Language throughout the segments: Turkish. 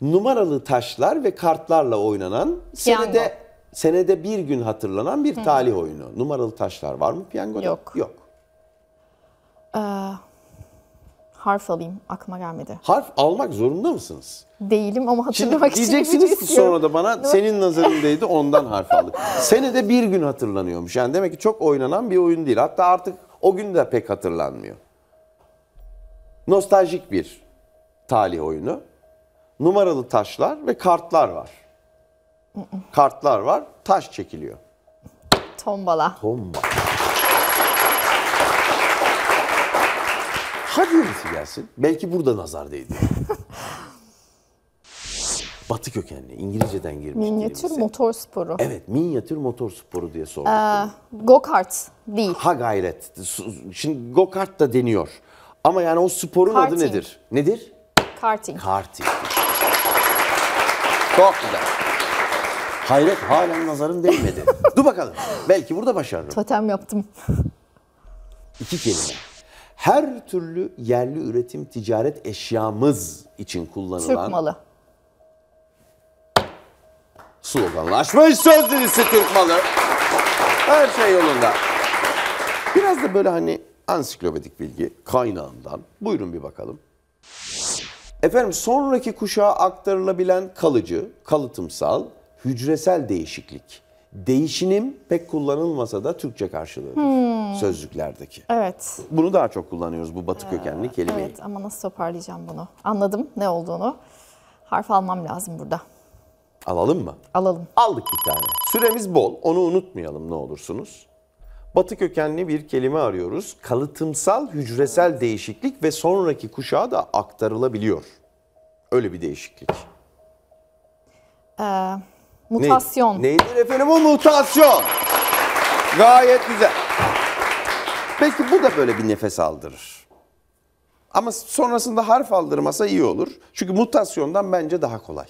numaralı taşlar ve kartlarla oynanan senede Piyango. senede bir gün hatırlanan bir talih oyunu. Numaralı taşlar var mı piyangoda? Yok. Yok. Ee, harf alayım aklıma gelmedi. Harf almak zorunda mısınız? Değilim ama hatırlamak Şimdi için diyeceksiniz sonra da bana senin nazarındaydı ondan harf aldık. Senede bir gün hatırlanıyormuş. Yani demek ki çok oynanan bir oyun değil. Hatta artık o gün de pek hatırlanmıyor. Nostaljik bir talih oyunu numaralı taşlar ve kartlar var. kartlar var, taş çekiliyor. Tombala. Tombala. Hadi birisi gelsin. Belki burada nazar değdi. Batı kökenli, İngilizceden girmiş. Minyatür motor sporu. Evet, minyatür motor sporu diye sordum. Ee, go kart değil. Ha gayret. Şimdi go kart da deniyor. Ama yani o sporun Karting. adı nedir? Nedir? karting. Karting. Çok güzel. Hayret halen nazarım değmedi. Dur bakalım. Belki burada başarırım. Totem yaptım. İki kelime. Her türlü yerli üretim ticaret eşyamız için kullanılan... Türk malı. Sloganlaşmış söz dizisi Türk malı. Her şey yolunda. Biraz da böyle hani ansiklopedik bilgi kaynağından. Buyurun bir bakalım. Efendim sonraki kuşağa aktarılabilen kalıcı, kalıtımsal, hücresel değişiklik. Değişinim pek kullanılmasa da Türkçe karşılığı hmm. sözlüklerdeki. Evet. Bunu daha çok kullanıyoruz bu batı kökenli ee, kelimeyi. Evet ama nasıl toparlayacağım bunu? Anladım ne olduğunu. Harf almam lazım burada. Alalım mı? Alalım. Aldık bir tane. Süremiz bol. Onu unutmayalım ne olursunuz. Batı kökenli bir kelime arıyoruz. Kalıtımsal hücresel değişiklik ve sonraki kuşağa da aktarılabiliyor. Öyle bir değişiklik. Ee, mutasyon. Ne, neydir efendim o mutasyon? Gayet güzel. Peki bu da böyle bir nefes aldırır. Ama sonrasında harf aldırmasa iyi olur. Çünkü mutasyondan bence daha kolay.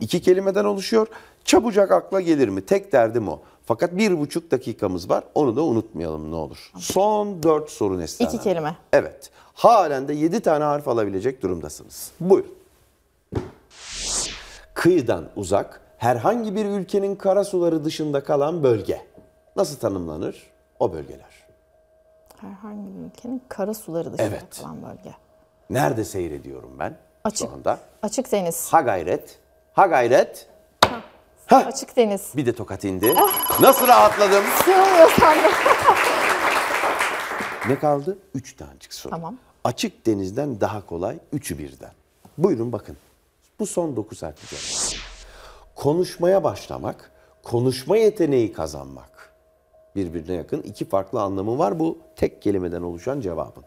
İki kelimeden oluşuyor. Çabucak akla gelir mi? Tek derdim o. Fakat bir buçuk dakikamız var. Onu da unutmayalım ne olur. Son dört soru Neslihan İki kelime. Evet. Halen de yedi tane harf alabilecek durumdasınız. Buyurun. Kıyıdan uzak, herhangi bir ülkenin karasuları dışında kalan bölge. Nasıl tanımlanır o bölgeler? Herhangi bir ülkenin karasuları dışında Evet. kalan bölge. Nerede seyrediyorum ben Açık. şu anda? Açık deniz. Ha gayret, ha gayret. Heh. Açık deniz. Bir de tokat indi. Ah. Nasıl rahatladım? Sığmıyor sandım. ne kaldı? Üç tanecik soru. Tamam. Açık denizden daha kolay, üçü birden. Buyurun bakın. Bu son dokuz saatlik Konuşmaya başlamak, konuşma yeteneği kazanmak. Birbirine yakın iki farklı anlamı var bu tek kelimeden oluşan cevabın.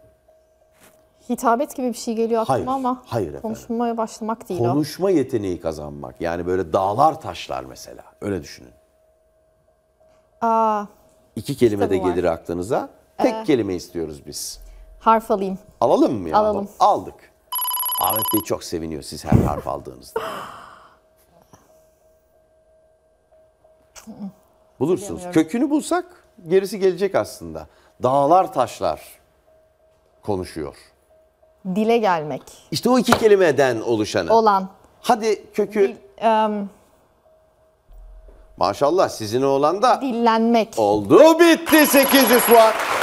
Hitabet gibi bir şey geliyor aklıma hayır, ama hayır konuşmaya başlamak değil Konuşma o. yeteneği kazanmak. Yani böyle dağlar taşlar mesela. Öyle düşünün. Aa, İki kelime de gelir var. aklınıza. Tek ee, kelime istiyoruz biz. Harf alayım. Alalım mı ya? Alalım. Aldık. Ahmet Bey çok seviniyor siz her harf aldığınızda. Bulursunuz. Kökünü bulsak gerisi gelecek aslında. Dağlar taşlar konuşuyor dile gelmek. İşte o iki kelimeden oluşanı. Olan. Hadi kökü. Dil, um, Maşallah sizin olan da. Dillenmek. Oldu bitti 800 var.